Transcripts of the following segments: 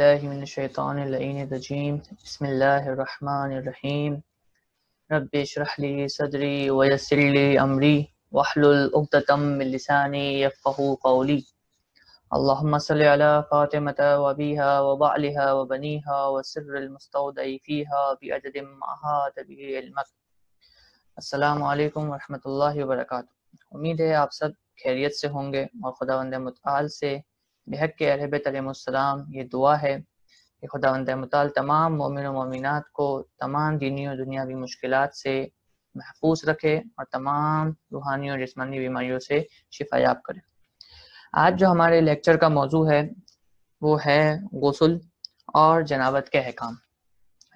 रजीम बसमीम रबरहली सदरी वयसरली अमरी वाहलतमसानी اللهم صل على فاطمة وأبيها وبعلها وبنيها وسر المستودع فيها بعدد ما أحاط به علمك अस्सलाम वालेकुम वरहमतुल्लाहि उम्मीद है आप सब खैरियत से होंगे और खुदा वंद मताल से बेहक के अरबतम ये दुआ है कि खुदा मताल तमाम मोमिन मोमिनत को तमाम दीनी और दुनियावी मुश्किल से महफूज रखे और तमाम रूहानी और जिसमानी बीमारियों से शिफा याब करे आज जो हमारे लेक्चर का मौजू है वो है गसल और जनावत के अहकाम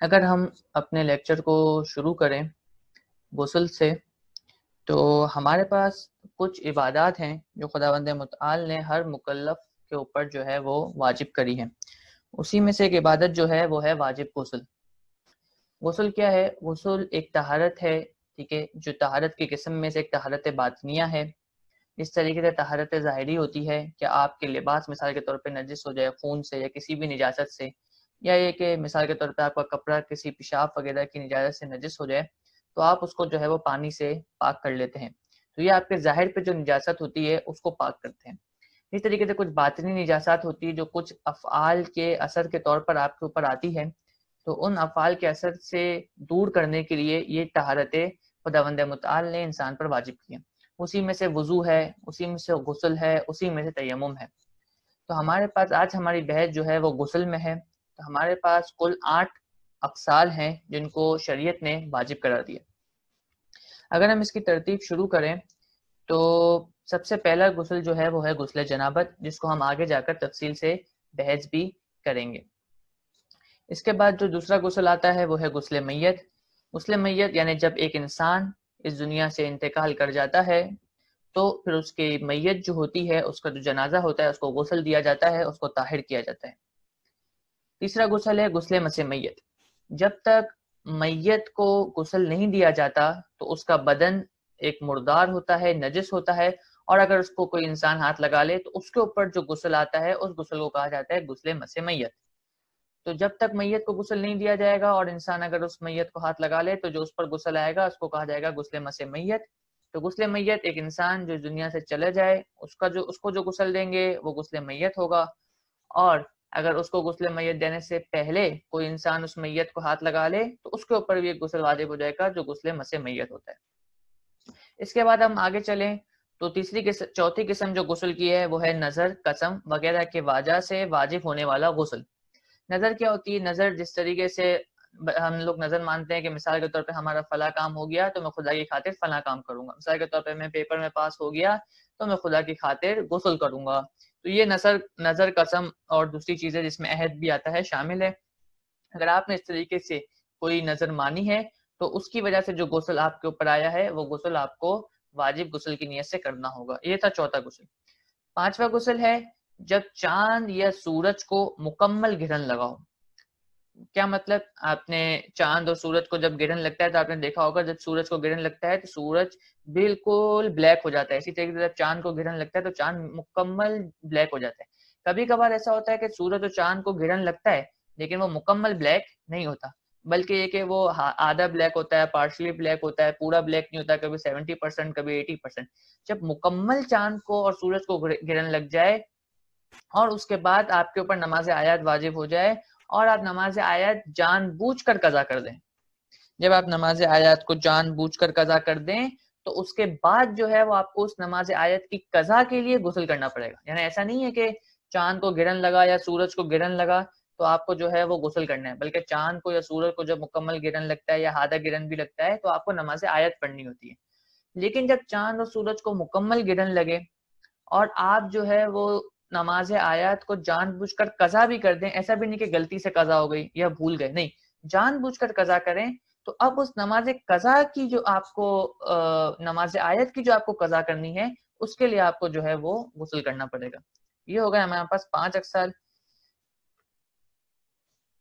अगर हम अपने लेक्चर को शुरू करें गसल से तो हमारे पास कुछ इबादत हैं जो खुदा मताल ने हर मुकलफ के ऊपर जो है वो वाजिब करी है उसी में से एक इबादत जो है वो है वाजिब गसल गसल क्या है गसल एक तहारत है ठीक है जो तहारत की किस्म में से एक तहारत बातनिया है इस तरीके से तहारत ज़ाहरी होती है कि आपके लिबास मिसाल के तौर पर नजिस हो जाए खून से या किसी भी निजात से या ये कि मिसाल के तौर पर आपका कपड़ा किसी पेशाब वगैरह की निजात से नजिस हो जाए तो आप उसको जो है वो पानी से पाक कर लेते हैं तो ये आपके ज़ाहिर पे जो निजात होती है उसको पाक करते हैं इस तरीके से कुछ बातनी निजात होती है जो कुछ अफ़ाल के असर के तौर पर आपके ऊपर आती है तो उन अफ़ाल के असर से दूर करने के लिए ये तहारत खुदावंद मताल ने इंसान पर वाजिब किया उसी में से वज़ू है उसी में से गसल है उसी में से तयम है तो हमारे पास आज हमारी बहस जो है वो गसल में है तो हमारे पास कुल आठ अकसाल हैं जिनको शरीयत ने वाजिब करा दिया अगर हम इसकी तरतीब शुरू करें तो सबसे पहला गसल जो है वो है गुसल जनाबत जिसको हम आगे जाकर तफसील से बहस भी करेंगे इसके बाद जो दूसरा गसल आता है वो है गुसल मैत गुसल मैत यानी जब एक इंसान इस दुनिया से इंतकाल कर जाता है तो फिर उसकी मैत जो होती है उसका जो जनाजा होता है उसको गसल दिया जाता है उसको ताहिर किया जाता है तीसरा गसल है गुसल मस मैत जब तक मैत को गसल नहीं दिया जाता तो उसका बदन एक मुर्दार होता है नजिस होता है और अगर उसको कोई इंसान हाथ लगा ले तो उसके ऊपर जो गुसल आता है उस गुसल को कहा जाता है गुसले मसे मैयत तो जब तक मैयत को गुसल नहीं दिया जाएगा और इंसान अगर उस मैयत को हाथ लगा ले तो जो उस पर गुसल आएगा उसको कहा जाएगा गुसले मसे मैयत तो गुसले मैयत एक इंसान जो दुनिया से चले जाए उसका जो उसको जो गुसल देंगे वो गुसले मैयत होगा और अगर उसको गुसल मैयत देने से पहले कोई इंसान उस मैयत को हाथ लगा ले तो उसके ऊपर भी एक गुसल वाजिब हो जाएगा जो गुसले मसे मैयत होता है इसके बाद हम आगे चले तो तीसरी किस्म चौथी किस्म जो गुसल की है वो है नजर कसम वगैरह के वाजा से वाजिब होने वाला गुसल नजर क्या होती है नजर जिस तरीके से हम लोग नजर मानते हैं कि मिसाल के तौर पे हमारा फला काम हो गया तो मैं खुदा की खातिर फला काम करूंगा मिसाल के तौर पे मैं पेपर में पास हो गया तो मैं खुदा की खातिर गुसल करूंगा तो ये नजर नजर कसम और दूसरी चीजें जिसमें अहद भी आता है शामिल है अगर आपने इस तरीके से कोई नजर मानी है तो उसकी वजह से जो गुसल आपके ऊपर आया है वो गुसल आपको वाजिब गुसल की नीयत से करना होगा ये था चौथा गुसल पांचवा गुसल है जब चांद या सूरज को मुकम्मल घिरन लगाओ क्या मतलब आपने चांद और सूरज को जब गिरन लगता है तो आपने देखा होगा जब सूरज को गिरन लगता है तो सूरज बिल्कुल ब्लैक हो जाता है इसी तरीके से जब चांद को गिरन लगता है तो चांद मुकम्मल ब्लैक हो जाता है कभी कभार ऐसा होता है कि सूरज और चांद को गिरन लगता है लेकिन वो मुकम्मल ब्लैक नहीं होता बल्कि ये कि वो आधा ब्लैक होता है पार्शली ब्लैक होता है पूरा ब्लैक नहीं होता कभी सेवेंटी परसेंट कभी एटी परसेंट जब मुकम्मल चांद को और सूरज को गिरन लग जाए और उसके बाद आपके ऊपर नमाज आयात वाजिब हो जाए और आप नमाज आयात जान बूझ कर कजा कर दें जब आप नमाज आयात को जान बूझ कर कजा कर दें तो उसके बाद जो है वो आपको उस नमाज आयत की कजा के लिए गुसल करना पड़ेगा यानी ऐसा नहीं है कि चांद को गिरन लगा या सूरज को गिरन लगा तो आपको जो है वो गुसल करना है बल्कि चांद को या सूरज को जब मुकम्मल गिरन लगता है या आधा गिरन भी लगता है तो आपको नमाज आयत पढ़नी होती है लेकिन जब चांद और सूरज को मुकम्मल गिरन लगे और आप जो है वो नमाज आयत को जानबूझकर कजा भी कर दें ऐसा भी नहीं कि गलती से कजा हो गई या भूल गए नहीं जानबूझकर कजा करें तो अब उस नमाज कजा की जो आपको नमाज आयत की जो आपको कजा करनी है उसके लिए आपको जो है वो गुसल करना पड़ेगा ये होगा हमारे पास पांच अक्सर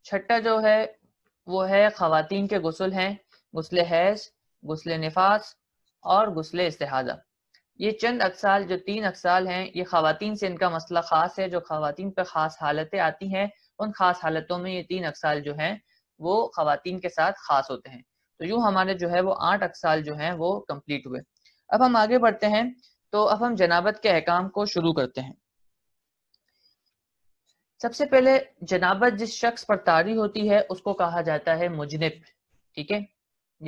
छठा जो है वो है खातन के गसल हैं गसल हैज गसल नफास और गसल इसहाजा ये चंद अकसाल जो तीन अकसाल हैं ये खातन से इनका मसला ख़ास है जो खातन पर ख़ास हालतें आती हैं उन ख़ास हालतों में ये तीन अकसाल जो हैं वो खातन के साथ ख़ास होते हैं तो यूँ हमारे जो है वो आठ अकसाल जो हैं वो कम्प्लीट हुए अब हम आगे बढ़ते हैं तो अब हम जनाबत के अहकाम को शुरू करते हैं सबसे पहले जनाबत जिस शख्स पर तारी होती है उसको कहा जाता है मुजनिब ठीक है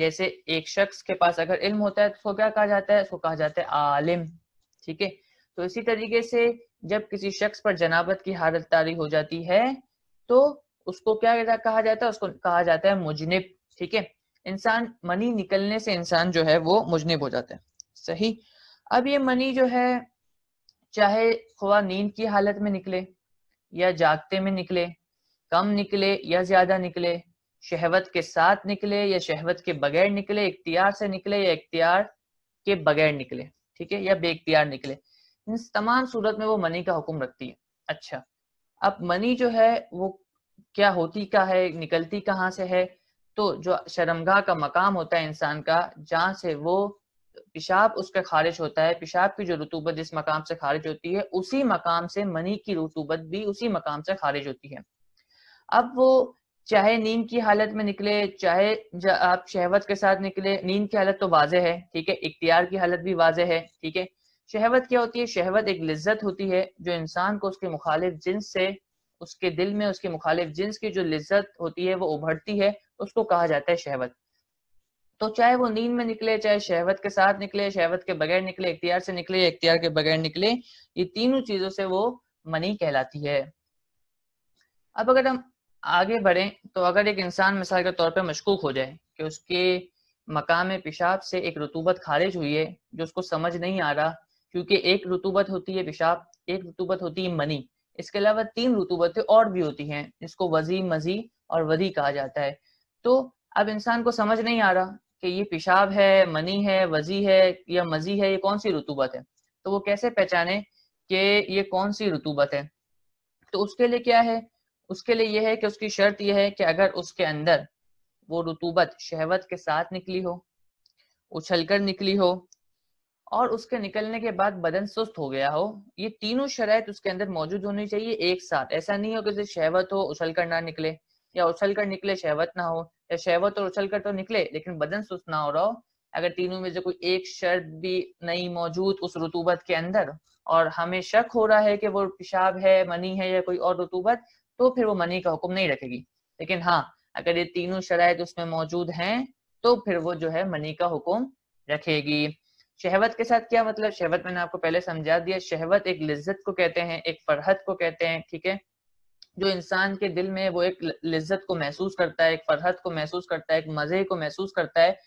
जैसे एक शख्स के पास अगर इल्म होता है तो उसको क्या कहा जाता है उसको कहा जाता है आलिम ठीक है तो इसी तरीके से जब किसी शख्स पर जनाबत की हालत तारी हो जाती है तो उसको क्या कहा जाता है उसको कहा जाता है मुजनिब ठीक है इंसान मनी निकलने से इंसान जो है वो मुजनिब हो जाता है सही अब ये मनी जो है चाहे खुआ नींद की हालत में निकले या जागते में निकले कम निकले या ज्यादा निकले शहवत के साथ निकले या शहवत के बगैर निकले इख्तियार से निकले या इख्तियार के बगैर निकले ठीक है या बेख्तियार निकले इन तमाम सूरत में वो मनी का हुक्म रखती है अच्छा अब मनी जो है वो क्या होती का है निकलती कहाँ से है तो जो शर्मगा का मकाम होता है इंसान का जहाँ से वो पेशाब उस पर खारिज होता है पेशाब की जो रुतूबत जिस मकाम से खारिज होती है उसी मकाम से मनी की रुतूबत भी उसी मकाम से खारिज होती है अब वो चाहे नींद की हालत में निकले चाहे आप शहवत के साथ निकले नींद की हालत तो वाजह है ठीक है इख्तियार की हालत भी वाज है ठीक है शहवत क्या होती है शहवत एक लज्जत होती है जो इंसान को उसके मुखालिफ जिन्स से उसके दिल में उसके मुखालिफ जिन्स की जो लज्जत होती है वो उभरती है उसको कहा जाता है शहवत तो चाहे वो नींद में निकले चाहे शहवत के साथ निकले शहवत के बगैर निकले इख्तियार से निकले इख्तियार के बगैर निकले ये तीनों चीजों से वो मनी कहलाती है अब अगर हम आगे बढ़े तो अगर एक इंसान मिसाल के तौर पर मशकूक हो जाए कि उसके मकाम पेशाब से एक रुतूबत खारिज हुई है जो उसको समझ नहीं आ रहा क्योंकि एक रुतूबत होती है पेशाब एक रुतूबत होती है मनी इसके अलावा तीन रुतूबतें और भी होती हैं इसको वजी मजी और वजी कहा जाता है तो अब इंसान को समझ नहीं आ रहा कि ये पेशाब है मनी है वजी है या मजी है ये कौन सी रुतूबत है तो वो कैसे पहचाने कि ये कौन सी रुतूबत है तो उसके लिए क्या है उसके लिए यह है कि उसकी शर्त यह है कि अगर उसके अंदर वो रुतूबत शहवत के साथ निकली हो उछल कर निकली हो और उसके निकलने के बाद बदन सुस्त हो गया हो ये तीनों शरात उसके अंदर मौजूद होनी चाहिए एक साथ ऐसा नहीं हो कि शहवत हो उछल कर ना निकले या उछल कर निकले शहवत ना हो या शहवत और उछल कर तो निकले लेकिन बदन सुस्त ना हो रहा हो अगर तीनों में से कोई एक शर्त भी नहीं मौजूद उस रुतूबत के अंदर और हमें शक हो रहा है कि वो पेशाब है मनी है या कोई और रुतूबत तो फिर वो मनी का हुक्म नहीं रखेगी लेकिन हाँ अगर ये तीनों शराय उसमें मौजूद हैं तो फिर वो जो है मनी का हुक्म रखेगी शहवत के साथ क्या मतलब शहवत मैंने आपको पहले समझा दिया शहवत एक लिज्जत को कहते हैं एक फरहत को कहते हैं ठीक है जो इंसान के दिल में वो एक लज्जत को महसूस करता है एक फरहत को महसूस करता है एक मजे को महसूस करता है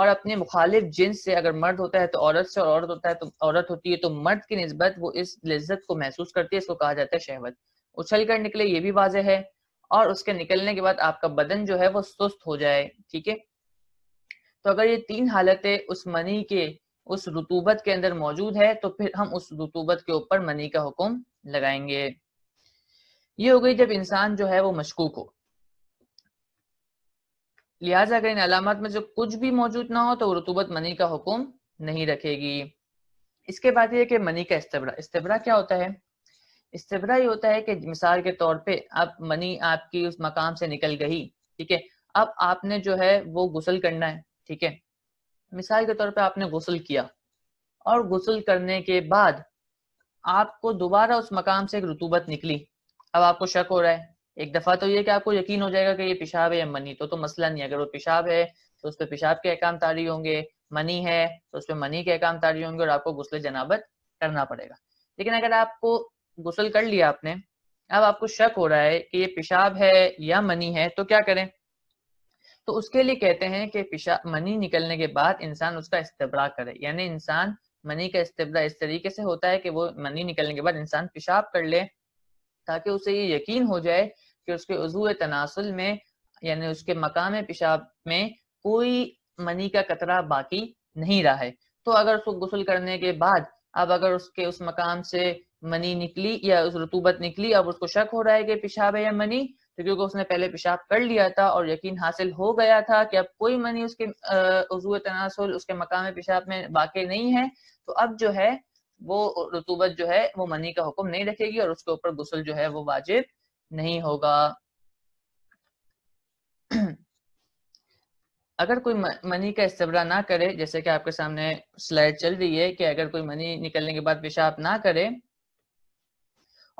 और अपने मुखालिफ जिन्स से अगर मर्द होता है तो औरत से और औरत होता है तो औरत होती है तो मर्द की नस्बत वो इस लज्जत को महसूस करती है इसको कहा जाता है शहवत उछल कर निकले ये भी वाजह है और उसके निकलने के बाद आपका बदन जो है वो सुस्त हो जाए ठीक है तो अगर ये तीन हालतें उस मनी के उस रुतूबत के अंदर मौजूद है तो फिर हम उस रुतूबत के ऊपर मनी का हुक्म लगाएंगे ये हो गई जब इंसान जो है वो मशकूक हो लिहाजा अगर इन अलामत में जो कुछ भी मौजूद ना हो तो रतूबत मनी का हुक्म नहीं रखेगी इसके बाद ये कि मनी का इस्तेबरा इस्तेबरा क्या होता है इस्तेबरा ये होता है कि मिसाल के तौर पे अब मनी आपकी उस मकाम से निकल गई ठीक है अब आपने जो है वो गुसल करना है ठीक है मिसाल के तौर पे आपने गुसल किया और गुसल करने के बाद आपको दोबारा उस मकाम से एक रुतूबत निकली अब आपको शक हो रहा है एक दफा तो ये कि आपको यकीन हो जाएगा कि ये पेशाब है या मनी तो तो मसला नहीं अगर वो पेशाब है तो उस पर पेशाब के अहकाम तारी होंगे मनी है तो उस पर मनी के अहकाम तारी होंगे और आपको गुसल जनाबत करना पड़ेगा लेकिन अगर आपको गुसल कर लिया आपने अब आपको शक हो रहा है कि ये पेशाब है या मनी है तो क्या करें तो उसके लिए कहते हैं कि पेशाब मनी निकलने के बाद इंसान उसका इस्तबरा करे यानी इंसान मनी का इस्तबरा इस तरीके से होता है कि वो मनी निकलने के बाद इंसान पेशाब कर ले ताकि उसे ये यकीन हो जाए कि उसके उजू तनासल में यानी उसके मकाम पेशाब में कोई मनी का कतरा बाकी नहीं रहा है तो अगर उसको गसल करने के बाद अब अगर उसके उस मकाम से मनी निकली या उस रतूबत निकली अब उसको शक हो रहा है कि पेशाब है या मनी तो क्योंकि उसने पहले पेशाब कर लिया था और यकीन हासिल हो गया था कि अब कोई मनी उसके उजू तनासुल उसके मकाम पेशाब में बाकी नहीं है तो अब जो है वो रुतूबत जो है वो मनी का हुक्म नहीं रखेगी और उसके ऊपर गुसल जो है वो वाजिब नहीं होगा अगर कोई मनी का इस्तेमाल ना करे जैसे कि आपके सामने स्लाइड चल रही है कि अगर कोई मनी निकलने के बाद पेशाब ना करे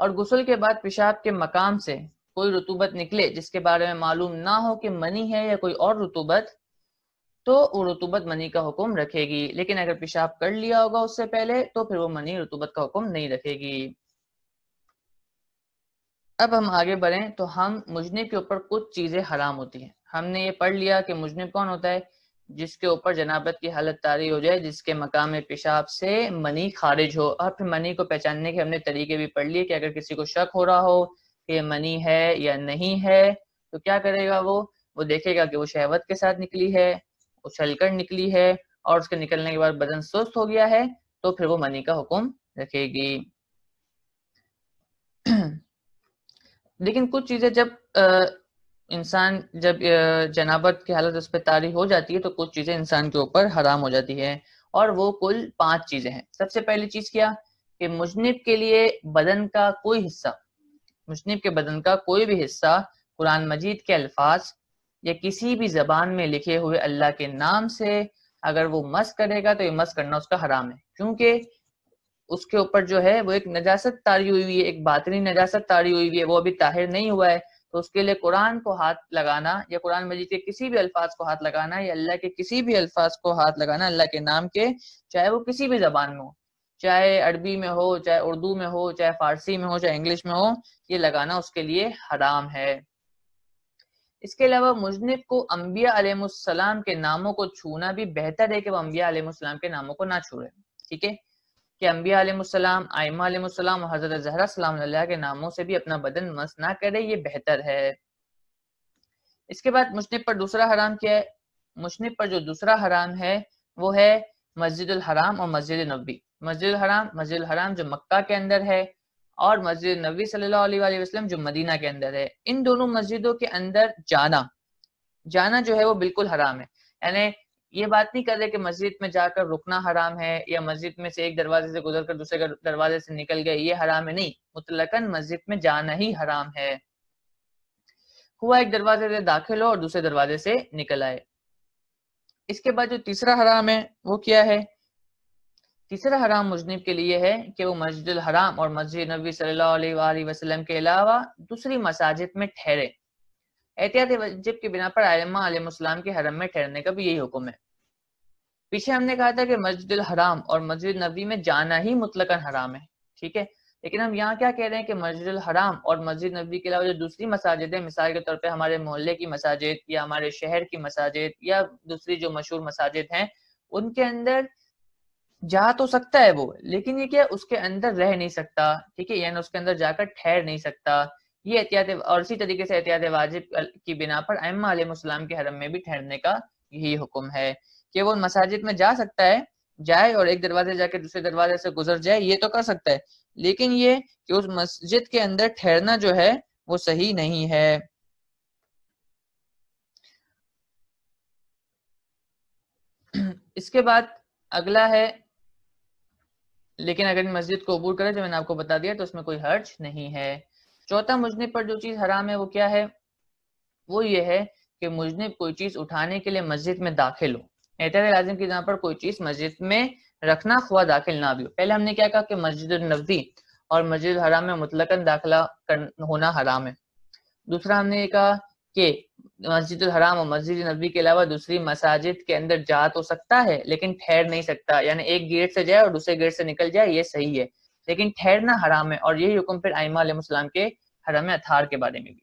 और गुसल के बाद पेशाब के मकाम से कोई रुतूबत निकले जिसके बारे में मालूम ना हो कि मनी है या कोई और रतूबत तो रुतुबत मनी का हुक्म रखेगी लेकिन अगर पेशाब कर लिया होगा उससे पहले तो फिर वो मनी रुतुबत का हुक्म नहीं रखेगी अब हम आगे बढ़ें तो हम मुजनिब के ऊपर कुछ चीजें हराम होती हैं हमने ये पढ़ लिया कि मुजनिब कौन होता है जिसके ऊपर जनाबत की हालत तारी हो जाए जिसके मकाम पेशाब से मनी खारिज हो और फिर मनी को पहचानने के हमने तरीके भी पढ़ लिए कि अगर किसी को शक हो रहा हो कि ये मनी है या नहीं है तो क्या करेगा वो वो देखेगा कि वो शहवत के साथ निकली है उछलकर निकली है और उसके निकलने के बाद बदन सुस्त हो गया है तो फिर वो मनी का हुक्म रखेगी लेकिन कुछ चीजें जब इंसान जब जनाबत की हालत उस पर तारी हो जाती है तो कुछ चीजें इंसान के ऊपर हराम हो जाती है और वो कुल पांच चीजें हैं सबसे पहली चीज क्या कि मुजनिब के लिए बदन का कोई हिस्सा मुजनिब के बदन का कोई भी हिस्सा कुरान मजीद के अल्फाज या किसी भी जबान में लिखे हुए अल्लाह के नाम से अगर वो मस करेगा तो ये मस करना उसका हराम है क्योंकि उसके ऊपर जो है वो एक नजासत तारी हुई है एक बातनी नजासत तारी हुई है वो अभी ताहिर नहीं हुआ है तो उसके लिए कुरान को हाथ लगाना या कुरान मजीद के किसी भी अल्फाज को हाथ लगाना या अल्लाह के किसी भी अल्फाज को हाथ लगाना अल्लाह के नाम के चाहे वो किसी भी जबान में हो चाहे अरबी में हो चाहे उर्दू में हो चाहे फारसी में हो चाहे इंग्लिश में हो ये लगाना उसके लिए हराम है इसके अलावा मुजनब को अम्बिया अलैहिस्सलाम के नामों को छूना भी बेहतर है कि वह अम्बिया अलैहिस्सलाम के नामों को ना छूए ठीक है कि अम्बिया अलैहिस्सलाम आयमा और हजरत जहरा सलाम के नामों से भी अपना बदन मस ना करे ये बेहतर है इसके बाद मुशनब पर दूसरा हराम क्या है मुशनब पर जो दूसरा हराम है वो है मस्जिद हराम और मस्जिद नबी मस्जिद हराम मस्जिद हराम जो मक्का के अंदर है और मस्जिद नबी सल्लल्लाहु अलैहि वसल्लम जो मदीना के अंदर है इन दोनों मस्जिदों के अंदर जाना जाना जो है वो बिल्कुल हराम है यानी ये बात नहीं कर रहे कि मस्जिद में जाकर रुकना हराम है या मस्जिद में से एक दरवाजे से गुजर कर दूसरे दरवाजे से निकल गए ये हराम है नहीं मुतलकन मस्जिद में जाना ही हराम है हुआ एक दरवाजे से दाखिल हो और दूसरे दरवाजे से निकल आए इसके बाद जो तीसरा हराम है वो क्या है तीसरा हराम मुजनब के लिए है कि वो मस्जिद हराम और मस्जिद नबी सल्लल्लाहु वसल्लम के अलावा दूसरी मसाजिद में ठहरे एहतियात वजब के बिना पर आलमास्म के हरम में ठहरने का भी यही हुक्म है पीछे हमने कहा था कि मस्जिद हराम और मस्जिद नबी में जाना ही मुतलकन हराम है ठीक है लेकिन हम यहाँ क्या कह रहे हैं कि मस्जिद हराम और मस्जिद नबी के अलावा जो दूसरी मसाजिद है मिसाल के तौर पर हमारे मोहल्ले की मसाजिद या हमारे शहर की मसाजिद या दूसरी जो मशहूर मसाजिद हैं उनके अंदर जा तो सकता है वो लेकिन ये क्या उसके अंदर रह नहीं सकता ठीक है यानी उसके अंदर जाकर ठहर नहीं सकता ये एहतियात और इसी तरीके से एहतियात वाजिब की बिना पर अम्मा आलम के हरम में भी ठहरने का यही हुक्म है कि वो मसाजिद में जा सकता है जाए और एक दरवाजे जाके दूसरे दरवाजे से गुजर जाए ये तो कर सकता है लेकिन ये कि उस मस्जिद के अंदर ठहरना जो है वो सही नहीं है इसके बाद अगला है लेकिन अगर मस्जिद को अबूर करें जो मैंने आपको बता दिया तो उसमें कोई हर्ज नहीं है चौथा मुजनब पर जो चीज हराम है वो क्या है वो ये है कि मुजनब कोई चीज उठाने के लिए मस्जिद में दाखिल हो एहतर लाजिम की जहाँ पर कोई चीज मस्जिद में रखना खुआ दाखिल ना भी हो पहले हमने क्या कहा कि मस्जिद नबी और मस्जिद हराम में मुतलकन दाखिला होना हराम है दूसरा हमने ये कहा कि मस्जिद हराम और मस्जिद नबी के अलावा दूसरी मसाजिद के अंदर जा तो सकता है लेकिन ठहर नहीं सकता यानी एक गेट से जाए और दूसरे गेट से निकल जाए ये सही है लेकिन ठहरना हराम है और यही हुक्म फिर आईमा के हरम अथार के बारे में भी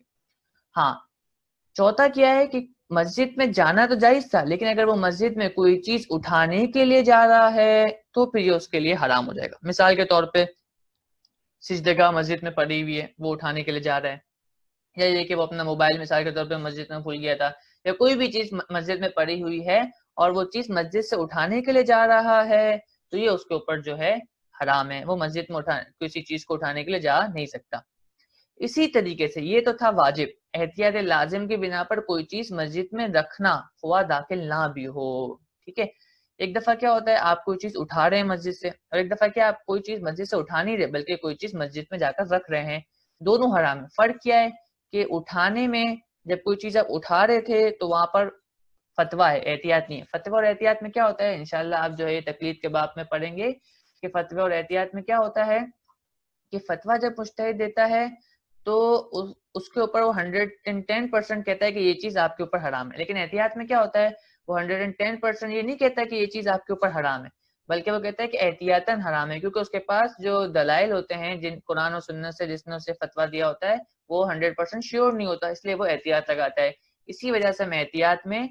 हाँ चौथा क्या है कि मस्जिद में जाना तो जायज था लेकिन अगर वो मस्जिद में कोई चीज उठाने के लिए जा रहा है तो फिर ये उसके लिए हराम हो जाएगा मिसाल के तौर पर सिजदगा मस्जिद में पड़ी हुई है वो उठाने के लिए जा रहा है या देखिए वो अपना मोबाइल मिसाल के तौर पर मस्जिद में भूल गया था या कोई भी चीज मस्जिद में पड़ी हुई है और वो चीज मस्जिद से उठाने के लिए जा रहा है तो ये उसके ऊपर जो है हराम है वो मस्जिद में उठा किसी चीज को उठाने के लिए जा नहीं सकता इसी तरीके से ये तो था वाजिब एहतियात लाजिम के बिना पर कोई चीज मस्जिद में रखना हुआ दाखिल ना भी हो ठीक है एक दफा क्या होता है आप कोई चीज उठा रहे हैं मस्जिद से और एक दफा क्या आप कोई चीज मस्जिद से उठा नहीं रहे बल्कि कोई चीज मस्जिद में जाकर रख रहे हैं दोनों हराम है फर्क क्या है कि उठाने में जब कोई चीज आप उठा रहे थे तो वहां पर फतवा है एहतियात नहीं है फतवा और एहतियात में क्या होता है इनशाला आप जो है तकलीफ के बाप में पढ़ेंगे कि फतवा और एहतियात में क्या होता है कि फतवा जब मुश्तद देता है तो उस, उसके ऊपर वो हंड्रेड एंड टेन परसेंट कहता है कि ये चीज आपके ऊपर हराम है लेकिन एहतियात में क्या होता है वो हंड्रेड एंड टेन परसेंट ये नहीं कहता कि ये चीज आपके ऊपर हराम है बल्कि वो कहता है कि एहतियातन हराम है क्योंकि उसके पास जो दलाइल होते हैं जिन कुरान और सुन्नत से जिसने उसे फतवा दिया होता है वो हंड्रेड परसेंट श्योर नहीं होता इसलिए वो एहतियात लगाता है इसी वजह से हम एहतियात में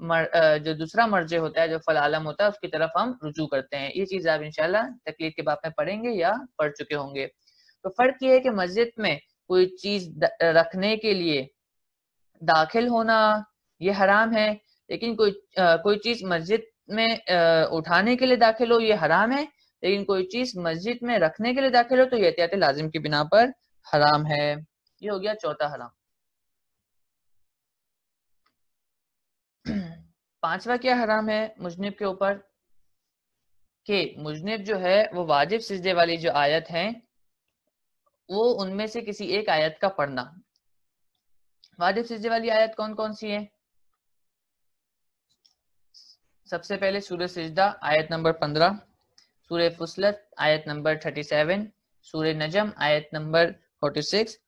मर, जो दूसरा मर्जे होता है जो फल आलम होता है उसकी तरफ हम रुजू करते हैं ये चीज आप इनशाला तकलीफ के बाप में पढ़ेंगे या पढ़ चुके होंगे तो फर्क ये है कि मस्जिद में कोई चीज रखने के लिए दाखिल होना ये हराम है लेकिन कोई आ, कोई चीज मस्जिद में आ, उठाने के लिए दाखिल हो ये हराम है लेकिन कोई चीज मस्जिद में रखने के लिए दाखिल हो तो ये एहतियात लाजिम की बिना पर हराम है ये हो गया चौथा हराम पांचवा क्या हराम है मुजनिब के ऊपर कि मुजनिब जो है वो वाजिब सिजदे वाली जो आयत है वो उनमें से किसी एक आयत का पढ़ना वाजिब सिजदे वाली आयत कौन कौन सी है सबसे पहले सूर्य सिजदा आयत नंबर पंद्रह सूर्य फुसलत आयत नंबर थर्टी सेवन सूर्य नजम आयत नंबर फोर्टी सिक्स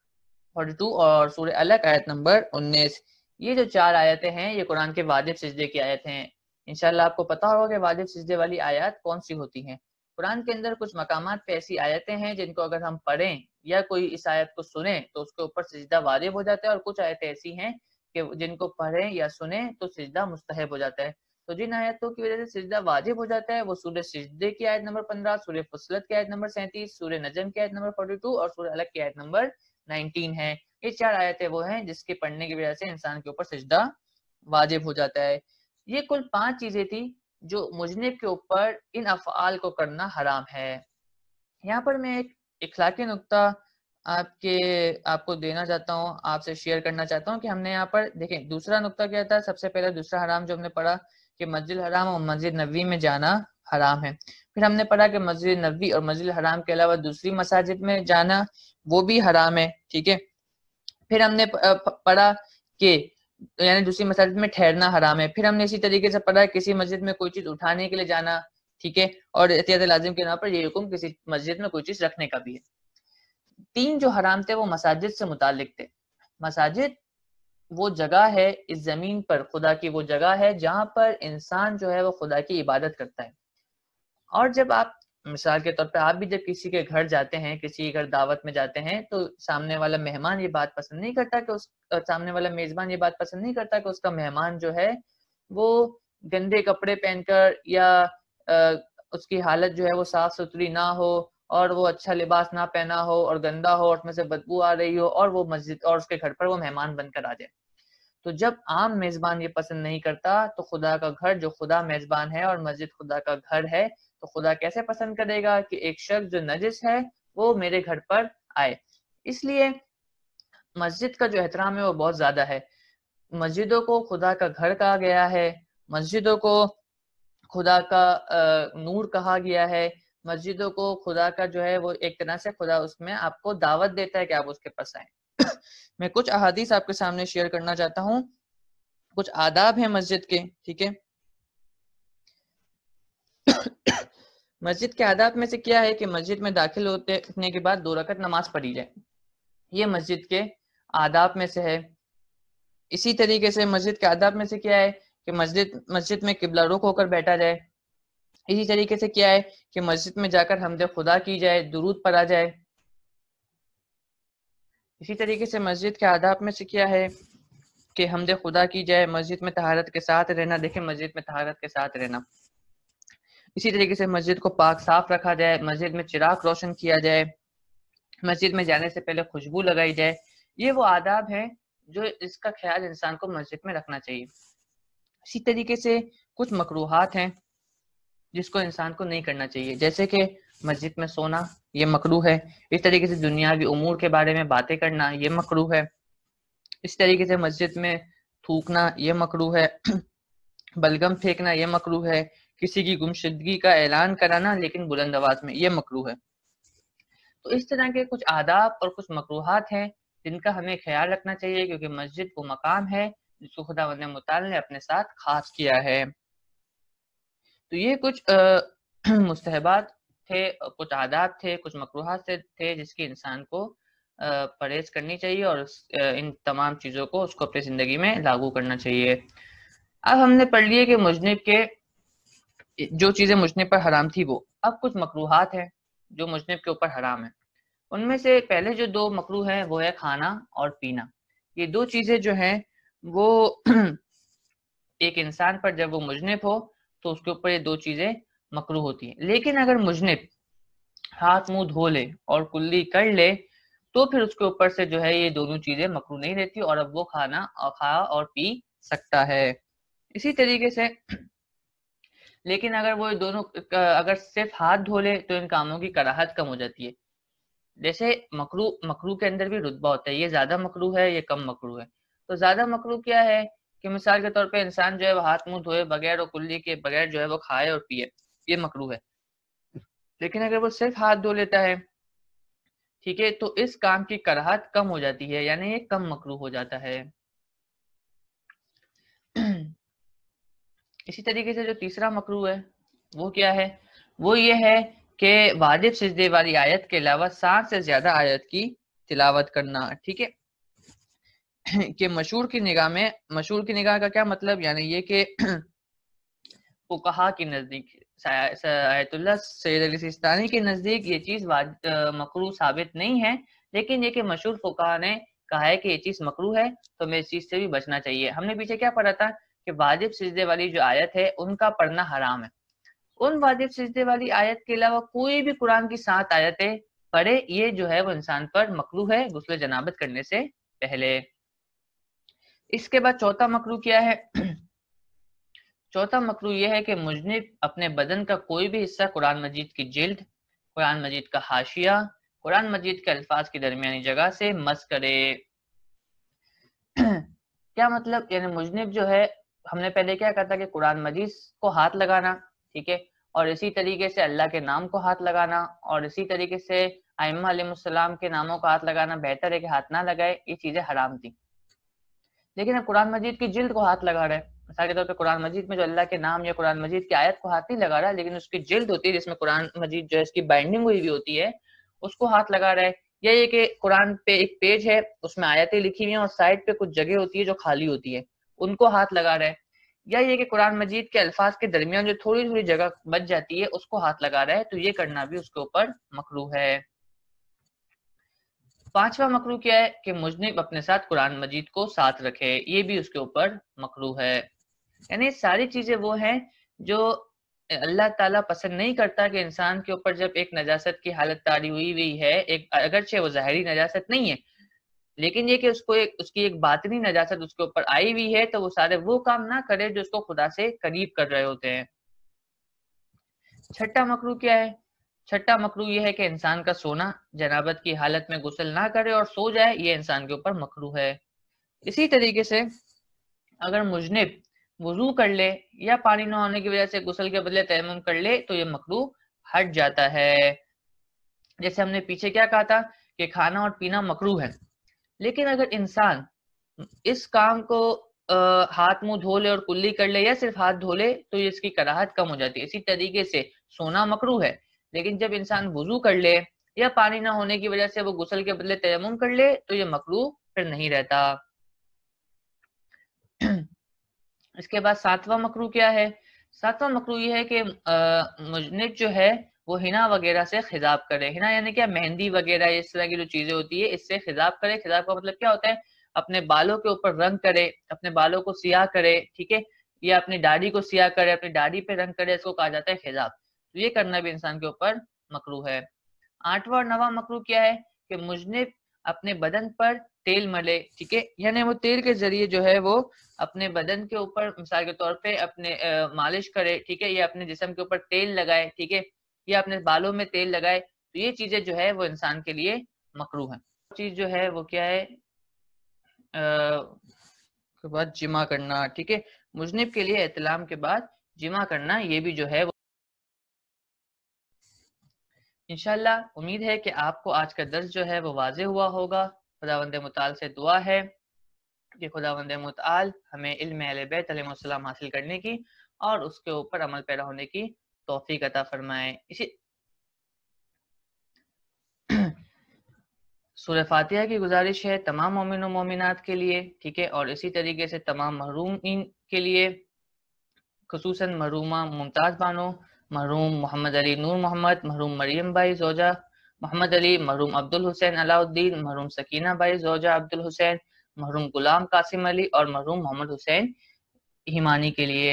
42 और सूर्य अलग आयत नंबर 19 ये जो चार आयतें हैं ये कुरान के वाजिब सजदे की आयत हैं इनशाला आपको पता होगा कि वाजिब सजदे वाली आयत कौन सी होती हैं कुरान के अंदर कुछ मकाम पे ऐसी आयतें हैं जिनको अगर हम पढ़ें या कोई इस आयत को सुने तो उसके ऊपर सजदा वाजिब हो जाता है और कुछ आयतें ऐसी हैं कि जिनको पढ़ें या सुने तो सजदा मुस्तहब हो जाता है तो जिन आयतों की वजह से सजदा वाजिब हो जाता है वो सूर्य सजदे की आयत नंबर पंद्रह सूर्य फसलत की आयत नंबर सैंतीस सूर्य नजम की आयत नंबर फोर्टी टू और सूर्य अलग की आयत नंबर नाइनटीन है ये चार आयतें वो हैं जिसके पढ़ने की वजह से इंसान के ऊपर सजदा वाजिब हो जाता है ये कुल पांच चीजें थी जो मुजनब के ऊपर इन अफआल को करना हराम है यहाँ पर मैं एक इखलाकी नुकता आपके आपको देना चाहता हूँ आपसे शेयर करना चाहता हूँ कि हमने यहाँ पर देखें दूसरा नुकता क्या था सबसे पहले दूसरा हराम जो हमने पढ़ा कि मस्जिद हराम और मस्जिद नबी में जाना हराम है फिर हमने पढ़ा कि मस्जिद नबी और मस्जिद हराम के अलावा दूसरी मसाजिद में जाना वो भी हराम है ठीक है फिर हमने पढ़ा कि यानी दूसरी मसाजिद में ठहरना हराम है फिर हमने इसी तरीके से पढ़ा किसी मस्जिद में कोई चीज उठाने के लिए जाना ठीक है और एहतियात लाजिम के नाम पर ये हुक्म किसी मस्जिद में कोई चीज रखने का भी है तीन जो हराम थे वो मसाजिद से मुतालिक थे मसाजिद वो जगह है इस जमीन पर खुदा की वो जगह है जहां पर इंसान जो है वो खुदा की इबादत करता है और जब आप मिसाल के तौर पर आप भी जब किसी के घर जाते हैं किसी के घर दावत में जाते हैं तो सामने वाला मेहमान ये बात पसंद नहीं करता कि उस सामने वाला मेजबान ये बात पसंद नहीं करता कि उसका मेहमान जो है वो गंदे कपड़े पहनकर या आ, उसकी हालत जो है वो साफ सुथरी ना हो और वो अच्छा लिबास ना पहना हो और गंदा हो और उसमें से बदबू आ रही हो और वो मस्जिद और उसके घर पर वो मेहमान बनकर आ जाए तो जब आम मेजबान ये पसंद नहीं करता तो खुदा का घर जो खुदा मेजबान है और मस्जिद खुदा का घर है तो खुदा कैसे पसंद करेगा कि एक शख्स जो नजिस है वो मेरे घर पर आए इसलिए मस्जिद का जो एहतराम है वो बहुत ज्यादा है मस्जिदों को खुदा का घर कहा गया है मस्जिदों को खुदा का नूर कहा गया है मस्जिदों को खुदा का जो है वो एक तरह से खुदा उसमें आपको दावत देता है कि आप उसके पास आए मैं कुछ अहादीस आपके सामने शेयर करना चाहता हूँ कुछ आदाब है मस्जिद के ठीक है मस्जिद के आदाब में से क्या है कि मस्जिद में दाखिल होते होने के बाद दो रकत नमाज पढ़ी जाए ये मस्जिद के आदाब में से है इसी तरीके से मस्जिद के आदाब में से क्या है कि मस्जिद मस्जिद में किबला रुख होकर बैठा जाए इसी तरीके से क्या है कि मस्जिद में जाकर हमद खुदा की जाए दुरूद पढ़ा जाए इसी तरीके से मस्जिद के आदाब में से क्या है कि हमद खुदा की जाए मस्जिद में तहारत के साथ रहना देखें मस्जिद में तहारत के साथ रहना इसी तरीके से मस्जिद को पाक साफ रखा जाए मस्जिद में चिराग रोशन किया जाए मस्जिद में जाने से पहले खुशबू लगाई जाए ये वो आदाब हैं जो इसका ख्याल इंसान को मस्जिद में रखना चाहिए इसी तरीके से कुछ मकरूहत हैं जिसको इंसान को नहीं करना चाहिए जैसे कि मस्जिद में सोना ये मकरू है इस तरीके से दुनियावी उमूर के बारे में बातें करना ये मकरू है इस तरीके से मस्जिद में थूकना ये मकरू है बलगम फेंकना ये मकरू है किसी की गुमशुदगी का ऐलान कराना लेकिन बुलंद आवाज में यह मकरू है तो इस तरह के कुछ आदाब और कुछ मकरूहत हैं जिनका हमें ख्याल रखना चाहिए क्योंकि मस्जिद वो मकाम है जिसको खुदा मताल ने अपने साथ खास किया है तो ये कुछ मुस्तहबात थे कुछ आदाब थे कुछ मकरूहत थे, थे जिसकी इंसान को परहेज करनी चाहिए और इन तमाम चीज़ों को उसको अपनी ज़िंदगी में लागू करना चाहिए अब हमने पढ़ लिए कि मुजनब के जो चीजें मुजनब पर हराम थी वो अब कुछ मकरूहत हैं जो मुजनब के ऊपर हराम है उनमें से पहले जो दो मकरू हैं वो है खाना और पीना ये दो चीजें जो हैं वो एक इंसान पर जब वो मुजनब हो तो उसके ऊपर ये दो चीजें मकरू होती हैं लेकिन अगर मुजनब हाथ मुंह धो ले और कुल्ली कर ले तो फिर उसके ऊपर से जो है ये दोनों चीजें मकरू नहीं रहती और अब वो खाना और खा और पी सकता है इसी तरीके से लेकिन अगर वो दोनों अगर सिर्फ हाथ धो ले तो इन कामों की कराहत कम हो जाती है जैसे मकरू मकरू के अंदर भी रुतबा होता है ये ज्यादा मकरू है ये कम मकरू है तो ज्यादा मकरू क्या है कि मिसाल के तौर पे इंसान जो है वो हाथ मुंह धोए बगैर और कुल्ली के बगैर जो है वो खाए और पिए ये मकरू है लेकिन अगर वो सिर्फ हाथ धो लेता है ठीक है तो इस काम की कराहत कम हो जाती है यानी ये कम मकरू हो जाता है इसी तरीके से जो तीसरा मकरू है वो क्या है वो ये है कि वाजिब सजदे वाली आयत के अलावा सात से ज्यादा आयत की तिलावत करना ठीक है कि मशहूर की निगाह में मशहूर की निगाह का क्या मतलब यानी ये कि फुकहा के नजदीक आयतुल्ला सैद अली सिस्तानी के नजदीक ये चीज मकरू साबित नहीं है लेकिन ये कि मशहूर फुकहा ने कहा है कि ये चीज मकरू है तो हमें इस चीज से भी बचना चाहिए हमने पीछे क्या पढ़ा था कि वाजिब सजदे वाली जो आयत है उनका पढ़ना हराम है उन वाजिब सजदे वाली आयत के अलावा कोई भी कुरान की सात आयतें पढ़े ये जो है वो इंसान पर मकलू है गुसल जनाबत करने से पहले इसके बाद चौथा मकरू क्या है चौथा मकरू यह है कि मुजनिब अपने बदन का कोई भी हिस्सा कुरान मजीद की जिल्द कुरान मजीद का हाशिया कुरान मजीद के अल्फाज की दरमियानी जगह से मस करे क्या मतलब यानी मुजनिब जो है हमने पहले क्या कहा था कि कुरान मजीद को हाथ लगाना ठीक है और इसी तरीके से अल्लाह के नाम को हाथ लगाना और इसी तरीके से आयमासलाम के नामों को हाथ लगाना बेहतर है कि हाथ ना लगाए ये चीजें हराम थी लेकिन अब कुरान मजीद की जिल्द को हाथ लगा रहा है मिसाल के तौर पर कुरान मजीद में जो अल्लाह के नाम या कुरान मजीद की आयत को हाथ नहीं लगा रहा लेकिन उसकी जिल्द होती है जिसमें कुरान मजीद जो है इसकी बाइंडिंग हुई हुई होती है उसको हाथ लगा रहा है या ये कि कुरान पे एक पेज है उसमें आयतें लिखी हुई हैं और साइड पे कुछ जगह होती है जो खाली होती है उनको हाथ लगा रहा है या ये कि कुरान मजीद के अल्फाज के दरमियान जो थोड़ी थोड़ी जगह बच जाती है उसको हाथ लगा रहा है तो ये करना भी उसके ऊपर मकरू है पांचवा मकरू क्या है कि मुजनिब अपने साथ कुरान मजीद को साथ रखे ये भी उसके ऊपर मकरू है यानी सारी चीजें वो हैं जो अल्लाह ताला पसंद नहीं करता कि इंसान के ऊपर जब एक नजासत की हालत तारी हुई हुई है एक अगरचे वो जहरी नजासत नहीं है लेकिन ये कि उसको एक उसकी एक बातनी नजासत उसके ऊपर आई हुई है तो वो सारे वो काम ना करे जो उसको खुदा से करीब कर रहे होते हैं छठा मकरू क्या है छठा मकरू ये है कि इंसान का सोना जनाबत की हालत में गुसल ना करे और सो जाए ये इंसान के ऊपर मकरू है इसी तरीके से अगर मुजनब वजू कर ले या पानी न होने की वजह से गुसल के बदले तयम कर ले तो ये मकरू हट जाता है जैसे हमने पीछे क्या कहा था कि खाना और पीना मकरू है लेकिन अगर इंसान इस काम को आ, हाथ मुंह धो ले और कुल्ली कर ले या सिर्फ हाथ धो ले तो इसकी कराहत कम हो जाती है इसी तरीके से सोना मकरू है लेकिन जब इंसान वजू कर ले या पानी ना होने की वजह से वो गुसल के बदले तयम कर ले तो ये मकरू फिर नहीं रहता इसके बाद सातवां मकरू क्या है सातवां मकरू ये है कि अः जो है वो हिना वगैरह से खिजाब करे हिना यानी क्या मेहंदी वगैरह इस तरह की जो चीजें होती है इससे खिजाब करे खिजाब का मतलब क्या होता है अपने बालों के ऊपर रंग करे अपने बालों को सियाह करे ठीक है या अपनी दाढ़ी को सियाह करे अपनी दाढ़ी पे रंग करे इसको कहा जाता है खिजाब तो ये करना भी इंसान के ऊपर मकरू है आठवा और नवा मकरू क्या है कि मुझने अपने बदन पर तेल मले ठीक है यानी वो तेल के जरिए जो है वो अपने बदन के ऊपर मिसाल के तौर पे अपने आ, मालिश करे ठीक है या अपने जिसम के ऊपर तेल लगाए ठीक है या अपने बालों में तेल लगाए तो ये चीजें जो है वो इंसान के लिए मकरू है चीज जो है वो क्या है के बाद जिमा करना ठीक है मुजनिब के लिए एहतलाम के बाद जिमा करना ये भी जो है वो इनशाला उम्मीद है कि आपको आज का दर्ज जो है वो वाज हुआ होगा खुदावंद मताल से दुआ है कि खुदावंद मताल हमें इल्म बैत हासिल करने की और उसके ऊपर अमल पैदा होने की तोफ़ी अता फरमाए इसी सूर्य फातिहा की गुजारिश है तमाम मोमिन मोमिनात के लिए ठीक है और इसी तरीके से तमाम महरूम के लिए खसूस महरूमा मुमताज़ बानो महरूम मोहम्मद अली नूर मोहम्मद महरूम मरियम बाई जोजा मोहम्मद अली महरूम अब्दुल हुसैन अलाउद्दीन महरूम सकीना बाई जोजा अब्दुल हुसैन महरूम गुलाम कासिम अली और महरूम मोहम्मद हुसैन हिमानी के लिए